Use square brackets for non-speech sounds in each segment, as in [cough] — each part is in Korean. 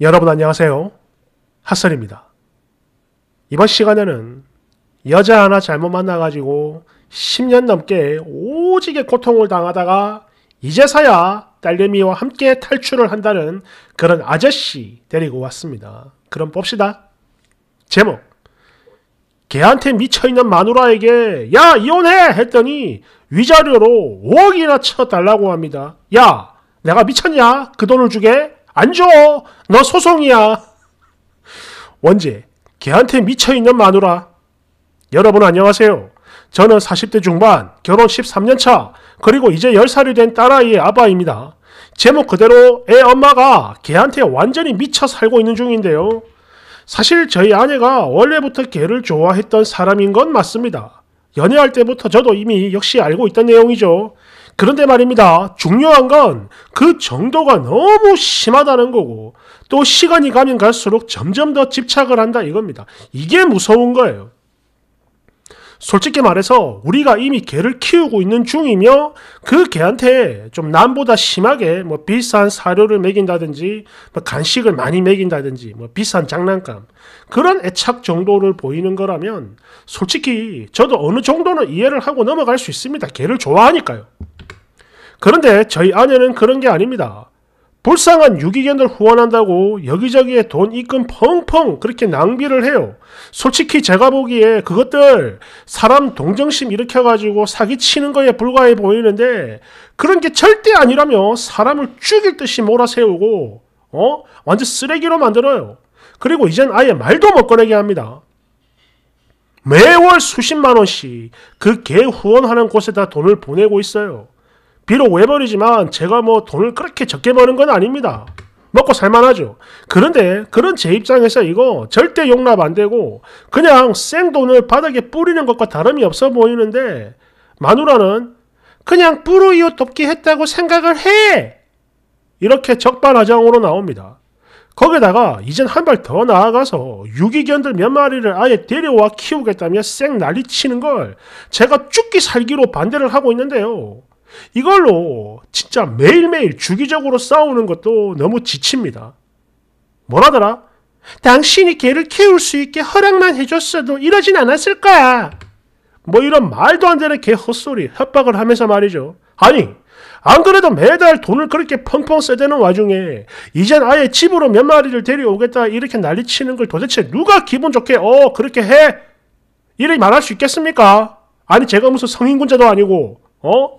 여러분 안녕하세요. 핫설입니다. 이번 시간에는 여자 하나 잘못 만나가지고 10년 넘게 오지게 고통을 당하다가 이제서야 딸내미와 함께 탈출을 한다는 그런 아저씨 데리고 왔습니다. 그럼 봅시다. 제목 걔한테 미쳐있는 마누라에게 야 이혼해 했더니 위자료로 5억이나 쳐달라고 합니다. 야 내가 미쳤냐? 그 돈을 주게? 안 줘. 너 소송이야. 원제, 걔한테 미쳐있는 마누라. 여러분 안녕하세요. 저는 40대 중반, 결혼 13년차, 그리고 이제 10살이 된 딸아이의 아빠입니다. 제목 그대로 애 엄마가 걔한테 완전히 미쳐 살고 있는 중인데요. 사실 저희 아내가 원래부터 걔를 좋아했던 사람인 건 맞습니다. 연애할 때부터 저도 이미 역시 알고 있던 내용이죠. 그런데 말입니다. 중요한 건 그 정도가 너무 심하다는 거고 또 시간이 가면 갈수록 점점 더 집착을 한다 이겁니다. 이게 무서운 거예요. 솔직히 말해서 우리가 이미 개를 키우고 있는 중이며 그 개한테 좀 남보다 심하게 뭐 비싼 사료를 먹인다든지 뭐 간식을 많이 먹인다든지 뭐 비싼 장난감 그런 애착 정도를 보이는 거라면 솔직히 저도 어느 정도는 이해를 하고 넘어갈 수 있습니다. 개를 좋아하니까요. 그런데 저희 아내는 그런 게 아닙니다. 불쌍한 유기견들 후원한다고 여기저기에 돈 입금 펑펑 그렇게 낭비를 해요. 솔직히 제가 보기에 그것들 사람 동정심 일으켜가지고 사기치는 거에 불과해 보이는데 그런 게 절대 아니라며 사람을 죽일 듯이 몰아세우고 어 완전 쓰레기로 만들어요. 그리고 이젠 아예 말도 못 꺼내게 합니다. 매월 수십만 원씩 그 개 후원하는 곳에다 돈을 보내고 있어요. 비록 외벌이지만 제가 뭐 돈을 그렇게 적게 버는 건 아닙니다. 먹고 살만하죠. 그런데 그런 제 입장에서 이거 절대 용납 안 되고 그냥 생돈을 바닥에 뿌리는 것과 다름이 없어 보이는데 마누라는 그냥 뿌루이웃 돕기 했다고 생각을 해! 이렇게 적반하장으로 나옵니다. 거기다가 이젠 한 발 더 나아가서 유기견들 몇 마리를 아예 데려와 키우겠다며 쌩 난리치는 걸 제가 죽기 살기로 반대를 하고 있는데요. 이걸로 진짜 매일매일 주기적으로 싸우는 것도 너무 지칩니다. 뭐라더라? 당신이 개를 키울 수 있게 허락만 해줬어도 이러진 않았을 거야. 뭐 이런 말도 안 되는 개 헛소리, 협박을 하면서 말이죠. 아니, 안 그래도 매달 돈을 그렇게 펑펑 써대는 와중에 이젠 아예 집으로 몇 마리를 데려오겠다 이렇게 난리치는 걸 도대체 누가 기분 좋게 어 그렇게 해? 이래 말할 수 있겠습니까? 아니 제가 무슨 성인군자도 아니고 어?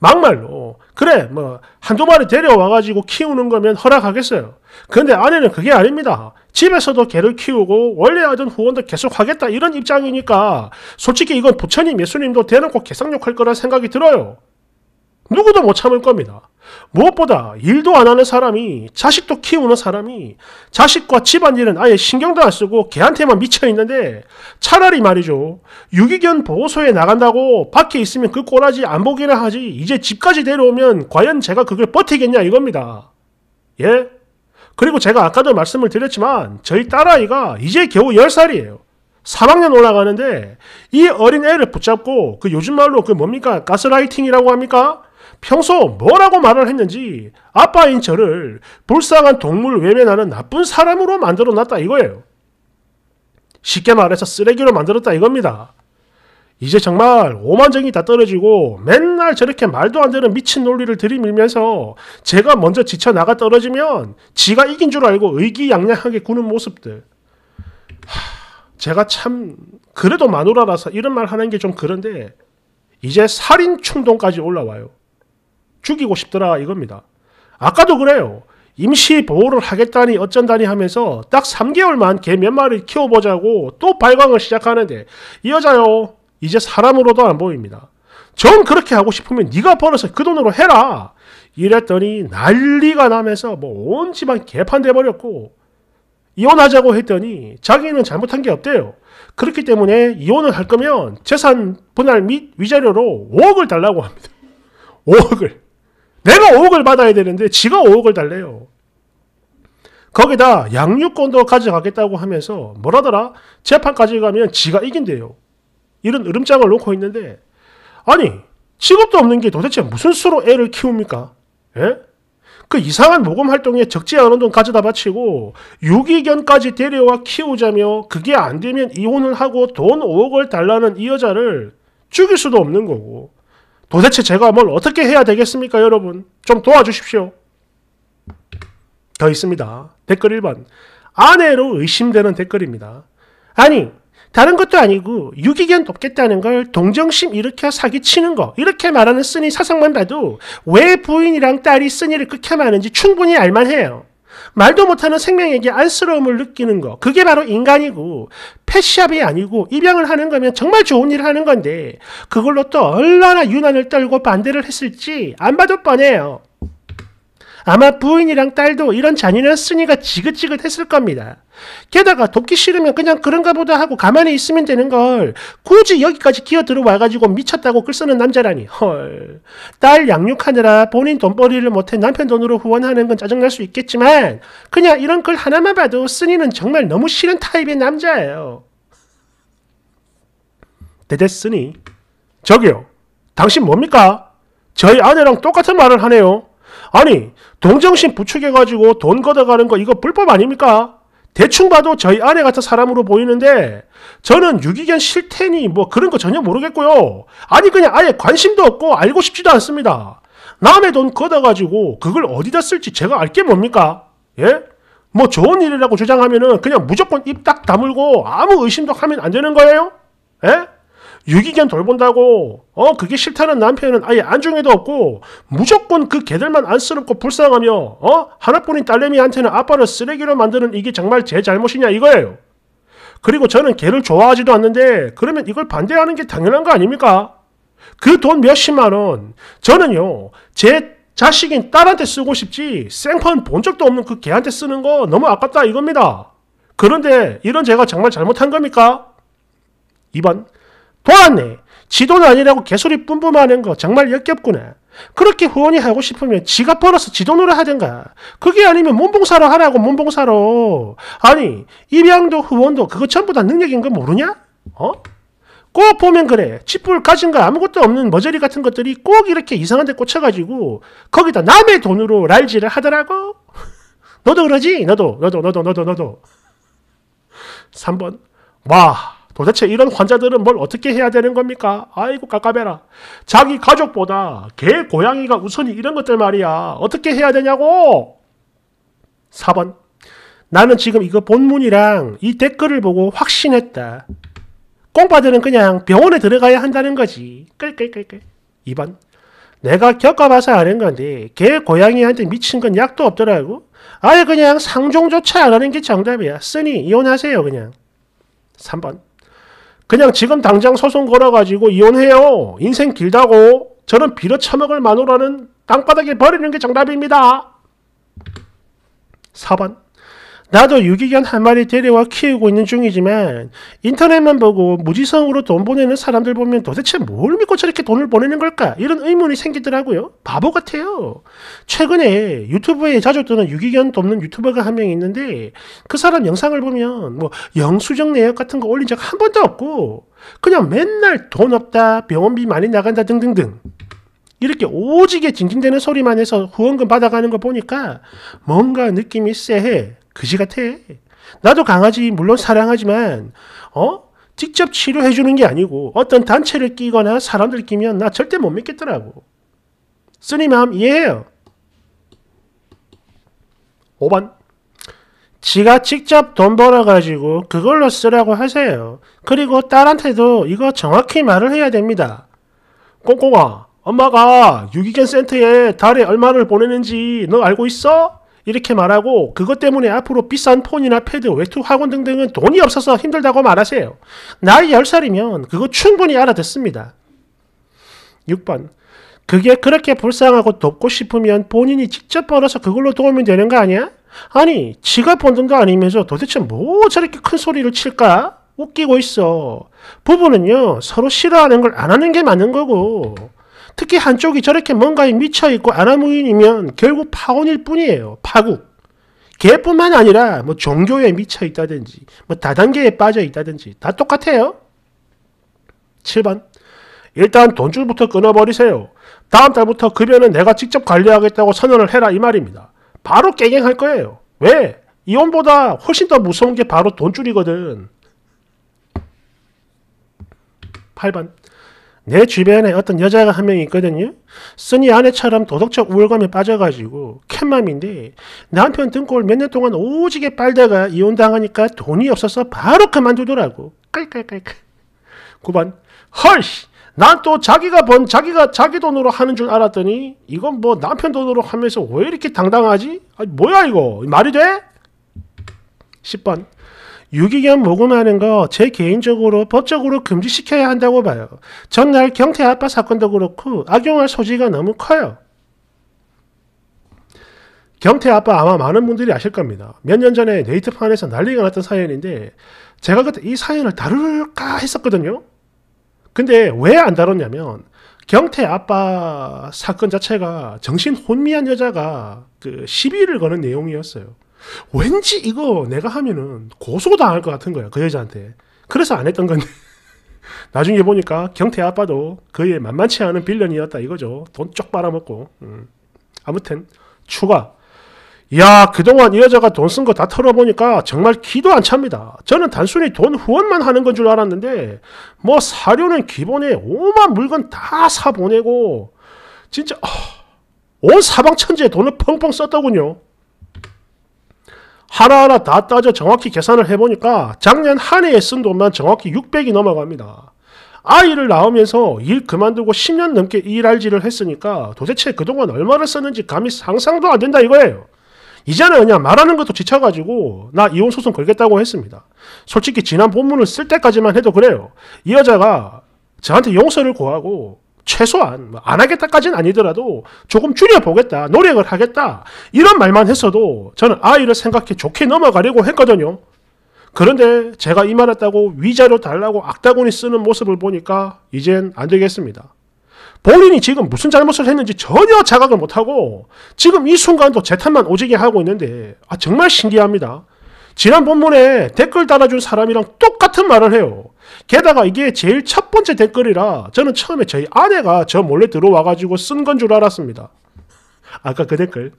막말로 그래 뭐 한두 마리 데려와가지고 키우는 거면 허락하겠어요. 그런데 아내는 그게 아닙니다. 집에서도 개를 키우고 원래 하던 후원도 계속 하겠다 이런 입장이니까 솔직히 이건 부처님 예수님도 대놓고 개상욕할 거란 생각이 들어요. 누구도 못 참을 겁니다. 무엇보다 일도 안 하는 사람이 자식도 키우는 사람이 자식과 집안일은 아예 신경도 안 쓰고 걔한테만 미쳐 있는데 차라리 말이죠. 유기견 보호소에 나간다고 밖에 있으면 그 꼬라지 안 보기나 하지 이제 집까지 데려오면 과연 제가 그걸 버티겠냐 이겁니다. 예? 그리고 제가 아까도 말씀을 드렸지만 저희 딸아이가 이제 겨우 10살이에요. 3학년 올라가는데 이 어린 애를 붙잡고 그 요즘 말로 그 뭡니까 가스라이팅이라고 합니까? 평소 뭐라고 말을 했는지 아빠인 저를 불쌍한 동물 외면하는 나쁜 사람으로 만들어 놨다 이거예요. 쉽게 말해서 쓰레기로 만들었다 이겁니다. 이제 정말 오만정이 다 떨어지고 맨날 저렇게 말도 안 되는 미친 논리를 들이밀면서 제가 먼저 지쳐 나가 떨어지면 지가 이긴 줄 알고 의기양양하게 구는 모습들. 하, 제가 참 그래도 마누라라서 이런 말 하는 게 좀 그런데 이제 살인 충동까지 올라와요. 죽이고 싶더라 이겁니다. 아까도 그래요. 임시 보호를 하겠다니 어쩐다니 하면서 딱 3개월만 개 몇 마리 키워보자고 또 발광을 시작하는데 이 여자요 이제 사람으로도 안 보입니다. 전 그렇게 하고 싶으면 네가 벌어서 그 돈으로 해라. 이랬더니 난리가 나면서 뭐 온 집안 개판돼 버렸고 이혼하자고 했더니 자기는 잘못한 게 없대요. 그렇기 때문에 이혼을 할 거면 재산 분할 및 위자료로 5억을 달라고 합니다. 5억을. 내가 5억을 받아야 되는데 지가 5억을 달래요. 거기다 양육권도 가져가겠다고 하면서 뭐라더라? 재판까지 가면 지가 이긴대요. 이런 으름장을 놓고 있는데 아니 직업도 없는 게 도대체 무슨 수로 애를 키웁니까? 예? 그 이상한 모금 활동에 적지 않은 돈 가져다 바치고 유기견까지 데려와 키우자며 그게 안 되면 이혼을 하고 돈 5억을 달라는 이 여자를 죽일 수도 없는 거고 도대체 제가 뭘 어떻게 해야 되겠습니까, 여러분? 좀 도와주십시오. 더 있습니다. 댓글 1번. 아내로 의심되는 댓글입니다. 아니, 다른 것도 아니고 유기견 돕겠다는 걸 동정심 일으켜 사기치는 거 이렇게 말하는 쓰니 사상만 봐도 왜 부인이랑 딸이 쓰니를 그렇게 말하는지 충분히 알만해요. 말도 못하는 생명에게 안쓰러움을 느끼는 거 그게 바로 인간이고 패시합이 아니고 입양을 하는 거면 정말 좋은 일을 하는 건데 그걸로 또 얼마나 유난을 떨고 반대를 했을지 안 봐도 뻔해요. 아마 부인이랑 딸도 이런 잔인한 쓰니가 지긋지긋했을 겁니다. 게다가 돕기 싫으면 그냥 그런가 보다 하고 가만히 있으면 되는 걸 굳이 여기까지 기어 들어와가지고 미쳤다고 글쓰는 남자라니 헐. 딸 양육하느라 본인 돈벌이를 못해 남편 돈으로 후원하는 건 짜증날 수 있겠지만 그냥 이런 글 하나만 봐도 쓰니는 정말 너무 싫은 타입의 남자예요. 대대쓰니 저기요 당신 뭡니까? 저희 아내랑 똑같은 말을 하네요. 아니 동정심 부추겨가지고 돈 걷어가는 거 이거 불법 아닙니까? 대충 봐도 저희 아내 같은 사람으로 보이는데 저는 유기견 싫테니 뭐 그런 거 전혀 모르겠고요. 아니 그냥 아예 관심도 없고 알고 싶지도 않습니다. 남의 돈 걷어가지고 그걸 어디다 쓸지 제가 알 게 뭡니까? 예? 뭐 좋은 일이라고 주장하면은 그냥 무조건 입 딱 다물고 아무 의심도 하면 안 되는 거예요? 예? 유기견 돌본다고 어 그게 싫다는 남편은 아예 안중에도 없고 무조건 그 개들만 안쓰럽고 불쌍하며 어 하나뿐인 딸내미한테는 아빠를 쓰레기로 만드는 이게 정말 제 잘못이냐 이거예요. 그리고 저는 개를 좋아하지도 않는데 그러면 이걸 반대하는 게 당연한 거 아닙니까? 그 돈 몇십만 원 저는요 제 자식인 딸한테 쓰고 싶지 생판 본 적도 없는 그 개한테 쓰는 거 너무 아깝다 이겁니다. 그런데 이런 제가 정말 잘못한 겁니까? 2번 보았네. 지도는 아니라고 개소리 뿜뿜하는 거 정말 역겹구나. 그렇게 후원이 하고 싶으면 지가 벌어서 지돈으로 하든가. 그게 아니면 몸봉사로 하라고 몸봉사로. 아니 입양도 후원도 그거 전부 다 능력인 거 모르냐? 어? 꼭 보면 그래. 칫불 가진거 아무것도 없는 머저리 같은 것들이 꼭 이렇게 이상한 데 꽂혀가지고 거기다 남의 돈으로 랄지를 하더라고. [laughs] 너도 그러지? 너도 너도 너도 너도 너도. 3번 와 도대체 이런 환자들은 뭘 어떻게 해야 되는 겁니까? 아이고 까까베라. 자기 가족보다 개, 고양이가 우선이 이런 것들 말이야. 어떻게 해야 되냐고! 4번 나는 지금 이거 본문이랑 이 댓글을 보고 확신했다. 꽁파들은 그냥 병원에 들어가야 한다는 거지. 끌끌끌끌. 2번 내가 겪어봐서 아는 건데 개 고양이한테 미친 건 약도 없더라고. 아예 그냥 상종조차 안 하는 게 정답이야. 쓰니 이혼하세요 그냥. 3번 그냥 지금 당장 소송 걸어가지고 이혼해요. 인생 길다고 저는 빌어 처먹을 마누라는 땅바닥에 버리는 게 정답입니다. 4번 나도 유기견 한 마리 데려와 키우고 있는 중이지만 인터넷만 보고 무지성으로 돈 보내는 사람들 보면 도대체 뭘 믿고 저렇게 돈을 보내는 걸까? 이런 의문이 생기더라고요. 바보 같아요. 최근에 유튜브에 자주 뜨는 유기견 돕는 유튜버가 한 명 있는데 그 사람 영상을 보면 뭐 영수증 내역 같은 거 올린 적 한 번도 없고 그냥 맨날 돈 없다, 병원비 많이 나간다 등등등. 이렇게 오지게 징징대는 소리만 해서 후원금 받아가는 거 보니까 뭔가 느낌이 쎄해. 그지 같아. 나도 강아지 물론 사랑하지만 어? 직접 치료해 주는 게 아니고 어떤 단체를 끼거나 사람들 끼면 나 절대 못 믿겠더라고. 쓰니 마음 이해해요. 5번 지가 직접 돈 벌어가지고 그걸로 쓰라고 하세요. 그리고 딸한테도 이거 정확히 말을 해야 됩니다. 꽁꽁아, 엄마가 유기견 센터에 달에 얼마를 보내는지 너 알고 있어? 이렇게 말하고 그것 때문에 앞으로 비싼 폰이나 패드, 외투, 학원 등등은 돈이 없어서 힘들다고 말하세요. 나이 10살이면 그거 충분히 알아듣습니다. 6번 그게 그렇게 불쌍하고 돕고 싶으면 본인이 직접 벌어서 그걸로 도우면 되는 거 아니야? 아니, 지가 번든 거 아니면서 도대체 뭐 저렇게 큰 소리를 칠까? 웃기고 있어. 부부는요, 서로 싫어하는 걸 안 하는 게 맞는 거고. 특히 한쪽이 저렇게 뭔가에 미쳐있고 아나무인이면 결국 파혼일 뿐이에요. 파국. 개뿐만 아니라 뭐 종교에 미쳐있다든지 뭐 다단계에 빠져있다든지 다 똑같아요. 7번 일단 돈줄부터 끊어버리세요. 다음 달부터 급여는 내가 직접 관리하겠다고 선언을 해라 이 말입니다. 바로 깨갱할 거예요. 왜? 이혼보다 훨씬 더 무서운 게 바로 돈줄이거든. 8번 내 주변에 어떤 여자가 한 명 있거든요. 써니 아내처럼 도덕적 우월감에 빠져가지고 캣맘인데 남편 등골 몇 년 동안 오지게 빨다가 이혼당하니까 돈이 없어서 바로 그만두더라고. 깔깔깔깔. 9번 헐씨 난또 자기가 번 자기가 자기 돈으로 하는 줄 알았더니 이건 뭐 남편 돈으로 하면서 왜 이렇게 당당하지? 아니 뭐야 이거 말이 돼? 10번 유기견 모금하는 거 제 개인적으로 법적으로 금지시켜야 한다고 봐요. 전날 경태 아빠 사건도 그렇고 악용할 소지가 너무 커요. 경태 아빠 아마 많은 분들이 아실 겁니다. 몇 년 전에 네이트판에서 난리가 났던 사연인데 제가 그때 이 사연을 다룰까 했었거든요. 근데 왜 안 다뤘냐면 경태 아빠 사건 자체가 정신 혼미한 여자가 그 시비를 거는 내용이었어요. 왠지 이거 내가 하면은 고소당할 것 같은 거야 그 여자한테 그래서 안 했던 건데 [laughs] 나중에 보니까 경태 아빠도 그의 만만치 않은 빌런이었다 이거죠 돈쪽 빨아먹고 음. 아무튼 추가 야 그동안 이 여자가 돈 쓴 거 다 털어보니까 정말 기도 안 찹니다 저는 단순히 돈 후원만 하는 건 줄 알았는데 뭐 사료는 기본에 오만 물건 다 사보내고 진짜 어, 온 사방천지에 돈을 펑펑 썼더군요 하나하나 다 따져 정확히 계산을 해보니까 작년 한 해에 쓴 돈만 정확히 600이 넘어갑니다. 아이를 낳으면서 일 그만두고 10년 넘게 일할지를 했으니까 도대체 그동안 얼마를 썼는지 감히 상상도 안 된다 이거예요. 이제는 그냥 말하는 것도 지쳐가지고 나 이혼소송 걸겠다고 했습니다. 솔직히 지난 본문을 쓸 때까지만 해도 그래요. 이 여자가 저한테 용서를 구하고 최소한 뭐 안 하겠다까지는 아니더라도 조금 줄여보겠다 노력을 하겠다 이런 말만 했어도 저는 아이를 생각해 좋게 넘어가려고 했거든요 그런데 제가 이말했다고 위자료 달라고 악다구니 쓰는 모습을 보니까 이젠 안 되겠습니다 본인이 지금 무슨 잘못을 했는지 전혀 자각을 못하고 지금 이 순간도 재탄만 오지게 하고 있는데 아 정말 신기합니다 지난 본문에 댓글 달아준 사람이랑 똑같은 말을 해요 게다가 이게 제일 첫 번째 댓글이라 저는 처음에 저희 아내가 저 몰래 들어와가지고 쓴 건 줄 알았습니다. 아까 그 댓글.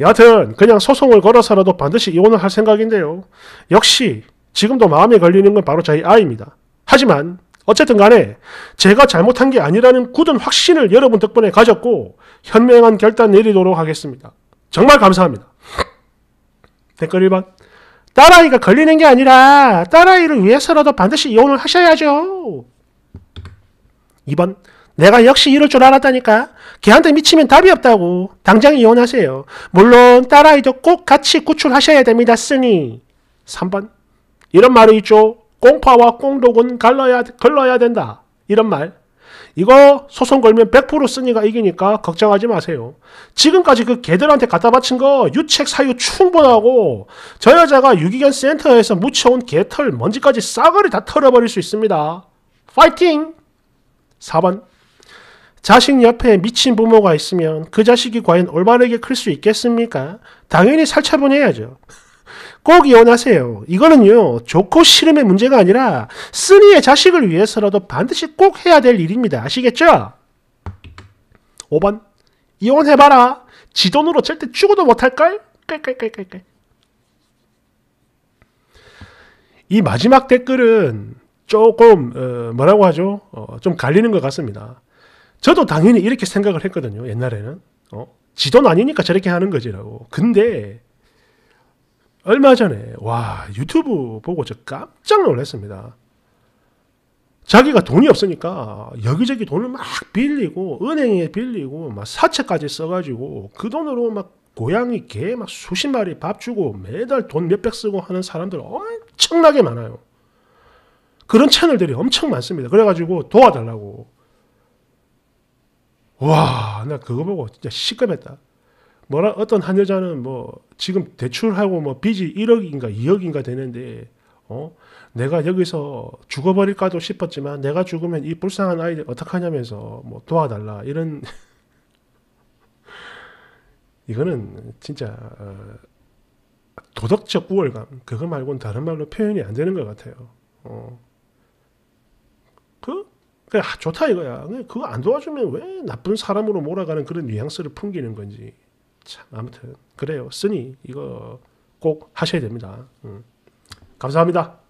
여하튼 그냥 소송을 걸어서라도 반드시 이혼을 할 생각인데요. 역시 지금도 마음에 걸리는 건 바로 저희 아이입니다. 하지만 어쨌든 간에 제가 잘못한 게 아니라는 굳은 확신을 여러분 덕분에 가졌고 현명한 결단 내리도록 하겠습니다. 정말 감사합니다. 댓글 1번 딸아이가 걸리는 게 아니라 딸아이를 위해서라도 반드시 이혼을 하셔야죠. 2번 내가 역시 이럴 줄 알았다니까. 걔한테 미치면 답이 없다고. 당장 이혼하세요. 물론 딸아이도 꼭 같이 구출하셔야 됩니다. 쓰니 3번 이런 말이 있죠. 꽁파와 꽁독은 갈라야, 걸러야 된다. 이런 말. 이거 소송 걸면 100% 쓰니가 이기니까 걱정하지 마세요. 지금까지 그 개들한테 갖다 바친 거 유책 사유 충분하고 저 여자가 유기견 센터에서 묻혀온 개털 먼지까지 싸그리 다 털어버릴 수 있습니다. 파이팅! 4번 자식 옆에 미친 부모가 있으면 그 자식이 과연 올바르게 클 수 있겠습니까? 당연히 살처분해야죠. 꼭 이혼하세요. 이거는요, 좋고 싫음의 문제가 아니라 쓰니의 자식을 위해서라도 반드시 꼭 해야 될 일입니다. 아시겠죠? 5번. 이혼해봐라. 지 돈으로 절대 죽어도 못할걸? 깔깔깔깔깔. 이 마지막 댓글은 조금, 어, 뭐라고 하죠? 어, 좀 갈리는 것 같습니다. 저도 당연히 이렇게 생각을 했거든요, 옛날에는. 어? 지돈 아니니까 저렇게 하는 거지라고. 근데 얼마 전에 와 유튜브 보고 저 깜짝 놀랐습니다. 자기가 돈이 없으니까 여기저기 돈을 막 빌리고 은행에 빌리고 막 사채까지 써가지고 그 돈으로 막 고양이 개 막 수십 마리 밥 주고 매달 돈 몇 백 쓰고 하는 사람들 엄청나게 많아요. 그런 채널들이 엄청 많습니다. 그래가지고 도와달라고. 와, 나 그거 보고 진짜 시급했다. 뭐라 어떤 한 여자는 뭐 지금 대출하고 뭐 빚이 1억인가 2억인가 되는데 어 내가 여기서 죽어버릴까도 싶었지만 내가 죽으면 이 불쌍한 아이들 어떡하냐면서 뭐 도와달라 이런 [laughs] 이거는 진짜 어, 도덕적 우월감 그거 말고는 다른 말로 표현이 안 되는 것 같아요. 어. 그 그냥 아, 좋다 이거야. 그거 안 도와주면 왜 나쁜 사람으로 몰아가는 그런 뉘앙스를 풍기는 건지. 참 아무튼 그래요. 쓰니 이거 꼭 하셔야 됩니다. 음. 감사합니다.